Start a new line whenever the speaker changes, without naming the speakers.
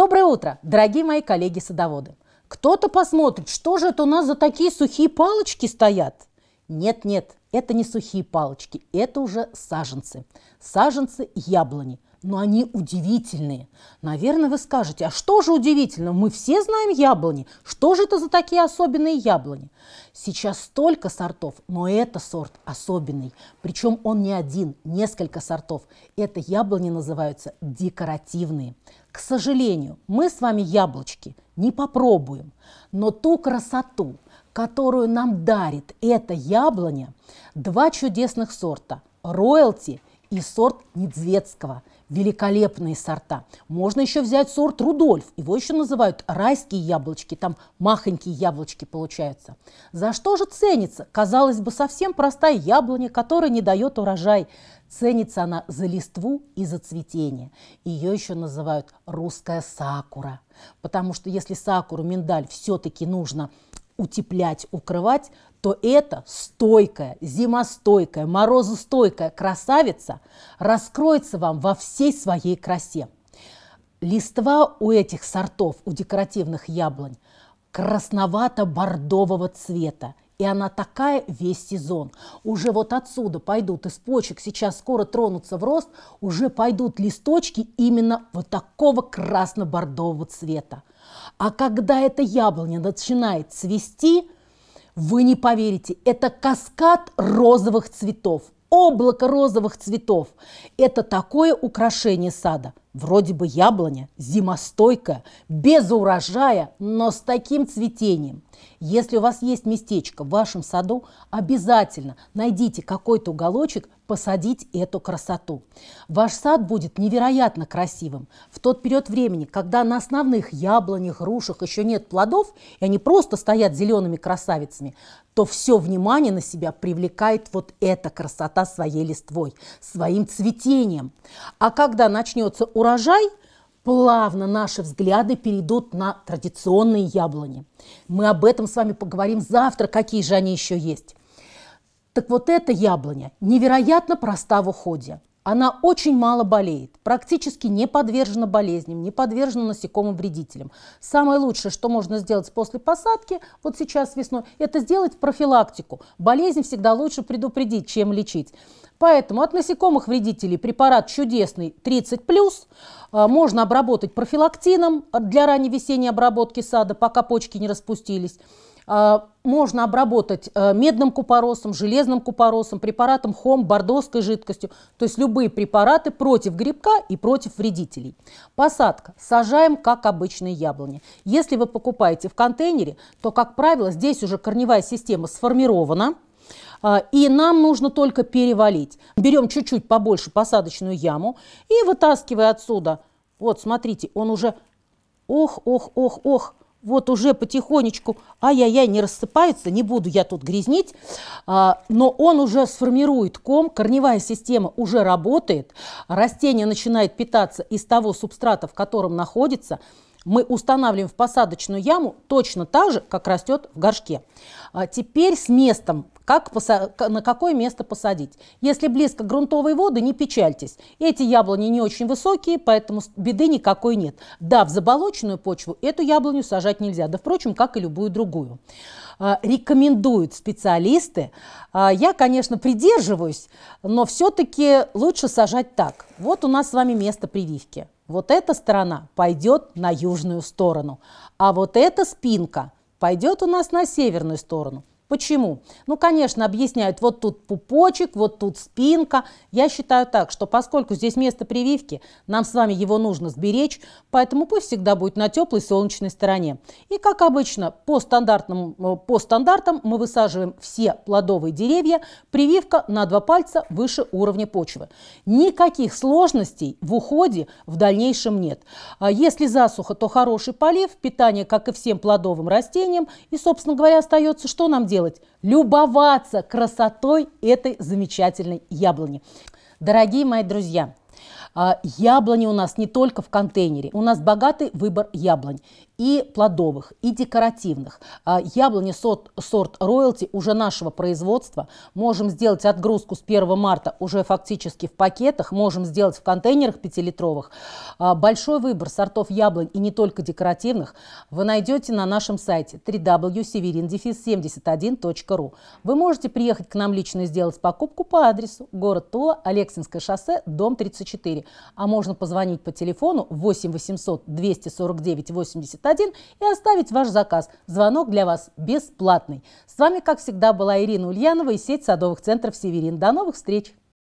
Доброе утро, дорогие мои коллеги-садоводы. Кто-то посмотрит, что же это у нас за такие сухие палочки стоят? Нет-нет, это не сухие палочки, это уже саженцы. Саженцы яблони – но они удивительные. Наверное, вы скажете, а что же удивительно? Мы все знаем яблони. Что же это за такие особенные яблони? Сейчас столько сортов, но это сорт особенный. Причем он не один, несколько сортов. Это яблони называются декоративные. К сожалению, мы с вами яблочки не попробуем, но ту красоту, которую нам дарит это яблоня, два чудесных сорта – роялти – и сорт Недзветского. Великолепные сорта. Можно еще взять сорт Рудольф. Его еще называют райские яблочки. Там махонькие яблочки получаются. За что же ценится? Казалось бы, совсем простая яблоня, которая не дает урожай. Ценится она за листву и за цветение. Ее еще называют русская сакура. Потому что если сакуру, миндаль все-таки нужно – утеплять, укрывать, то эта стойкая, зимостойкая, морозостойкая красавица раскроется вам во всей своей красе. Листва у этих сортов, у декоративных яблонь, красновато-бордового цвета, и она такая весь сезон. Уже вот отсюда пойдут из почек, сейчас скоро тронутся в рост, уже пойдут листочки именно вот такого красно-бордового цвета. А когда эта яблоня начинает цвести, вы не поверите, это каскад розовых цветов облако розовых цветов. Это такое украшение сада. Вроде бы яблоня, зимостойкая, без урожая, но с таким цветением. Если у вас есть местечко в вашем саду, обязательно найдите какой-то уголочек, посадить эту красоту. Ваш сад будет невероятно красивым. В тот период времени, когда на основных яблонях, грушах еще нет плодов, и они просто стоят зелеными красавицами, то все внимание на себя привлекает вот эта красота сорта своей листвой, своим цветением. А когда начнется урожай, плавно наши взгляды перейдут на традиционные яблони. Мы об этом с вами поговорим завтра, какие же они еще есть. Так вот эта яблоня невероятно проста в уходе – она очень мало болеет, практически не подвержена болезням, не подвержена насекомым вредителям. Самое лучшее, что можно сделать после посадки, вот сейчас весной, это сделать профилактику. Болезнь всегда лучше предупредить, чем лечить. Поэтому от насекомых вредителей препарат чудесный 30+, а, можно обработать профилактином для ранней весенней обработки сада, пока почки не распустились. А, можно обработать э, медным купоросом, железным купоросом, препаратом хом, бордовской жидкостью, то есть любые препараты против грибка и против вредителей. Посадка. Сажаем, как обычные яблони. Если вы покупаете в контейнере, то, как правило, здесь уже корневая система сформирована, а, и нам нужно только перевалить. Берем чуть-чуть побольше посадочную яму и вытаскивая отсюда, вот смотрите, он уже, ох, ох, ох, ох, вот уже потихонечку, ай-яй-яй, не рассыпается, не буду я тут грязнить, а, но он уже сформирует ком, корневая система уже работает, растение начинает питаться из того субстрата, в котором находится – мы устанавливаем в посадочную яму точно так же, как растет в горшке. А теперь с местом, как на какое место посадить. Если близко грунтовой воды, не печальтесь. Эти яблони не очень высокие, поэтому беды никакой нет. Да, в заболоченную почву эту яблоню сажать нельзя, да, впрочем, как и любую другую. А, рекомендуют специалисты. А, я, конечно, придерживаюсь, но все-таки лучше сажать так. Вот у нас с вами место прививки. Вот эта сторона пойдет на южную сторону, а вот эта спинка пойдет у нас на северную сторону. Почему? Ну, конечно, объясняют, вот тут пупочек, вот тут спинка. Я считаю так, что поскольку здесь место прививки, нам с вами его нужно сберечь, поэтому пусть всегда будет на теплой солнечной стороне. И, как обычно, по, стандартным э, по стандартам мы высаживаем все плодовые деревья, прививка на два пальца выше уровня почвы. Никаких сложностей в уходе в дальнейшем нет. А если засуха, то хороший полив, питание, как и всем плодовым растениям. И, собственно говоря, остается, что нам делать? делать? Любоваться красотой этой замечательной яблони. Дорогие мои друзья, а, яблони у нас не только в контейнере, у нас богатый выбор яблонь и плодовых, и декоративных. А яблони сорт, сорт роялти уже нашего производства. Можем сделать отгрузку с 1 марта уже фактически в пакетах, можем сделать в контейнерах 5-литровых. А большой выбор сортов яблонь и не только декоративных вы найдете на нашем сайте www.severindefis71.ru. Вы можете приехать к нам лично и сделать покупку по адресу город Тула, Алексинское шоссе, дом 34. А можно позвонить по телефону 8 800 249 81 91 и оставить ваш заказ. Звонок для вас бесплатный. С вами, как всегда, была Ирина Ульянова и сеть садовых центров «Северин». До новых встреч!